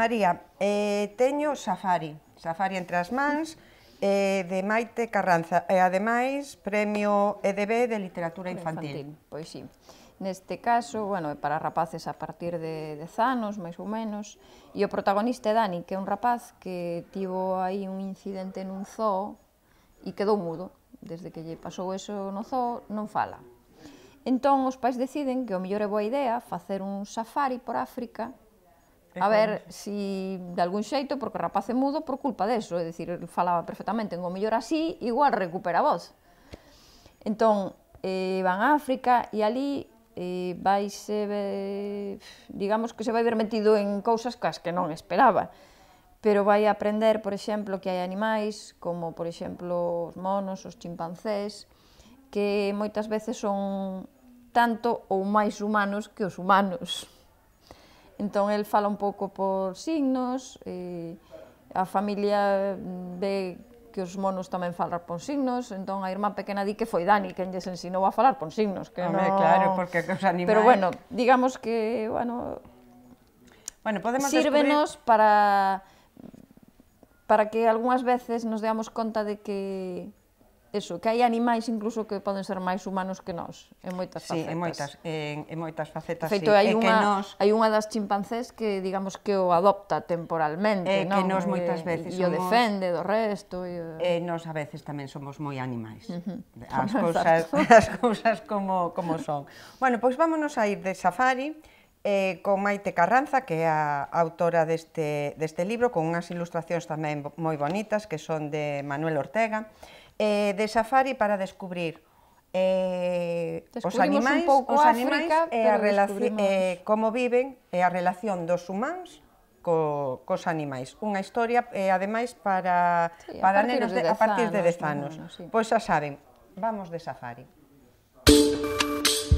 María, eh, teño Safari, Safari entre as mans, eh, de Maite Carranza, e ademais Premio EDB de Literatura Infantil. infantil. Pois sí. Neste caso, bueno, é para rapaces a partir de 10 anos, máis ou menos, e o protagonista é Dani, que é un rapaz que tivo aí un incidente nun zoo e quedou mudo. Desde que lle pasou eso no zoo, non fala. Entón, os pais deciden que o mellor é boa idea facer un safari por África A ver si de algún xeito, porque o rapaz é mudo por culpa deso, é dicir, falaba perfectamente, en o mellor así, igual recupera a voz. Entón, eh, van a África e ali eh, vai se, eh, digamos que se vai ver metido en cousas cas que non esperaba pero vai aprender, por exemplo, que hai animais, como, por exemplo, os monos, os chimpancés, que moitas veces son tanto ou máis humanos que os humanos. Entón, el fala un pouco por signos, e a familia ve que os monos tamén falan por signos, entón a irmá pequena di que foi Dani quen lles ensinou a falar por signos, que Hombre, no... claro, porque os animais... Pero bueno, digamos que, bueno, bueno podemos sírvenos descubrir... para para que algunhas veces nos deamos conta de que eso, que hai animais incluso que poden ser máis humanos que nós, en moitas facetas. Sí, en moitas, en, en moitas facetas, Feito, sí. hai, unha, nos... hai unha das chimpancés que, digamos, que o adopta temporalmente, eh, non? que nos moitas eh, veces e, somos... E o defende do resto. E, e eh, nos a veces tamén somos moi animais. Uh -huh. As, cousas, as cousas como, como son. Bueno, pois vámonos a ir de safari, eh, con Maite Carranza, que é a autora deste, deste libro, con unhas ilustracións tamén moi bonitas, que son de Manuel Ortega, eh, de safari para descubrir eh, os animais, un os animais África, e a relación eh, como viven e a relación dos humanos co, cos animais. Unha historia, eh, ademais, para, sí, para nenos de, de a partir de 10 anos. sí. Pois xa saben, vamos de safari. Música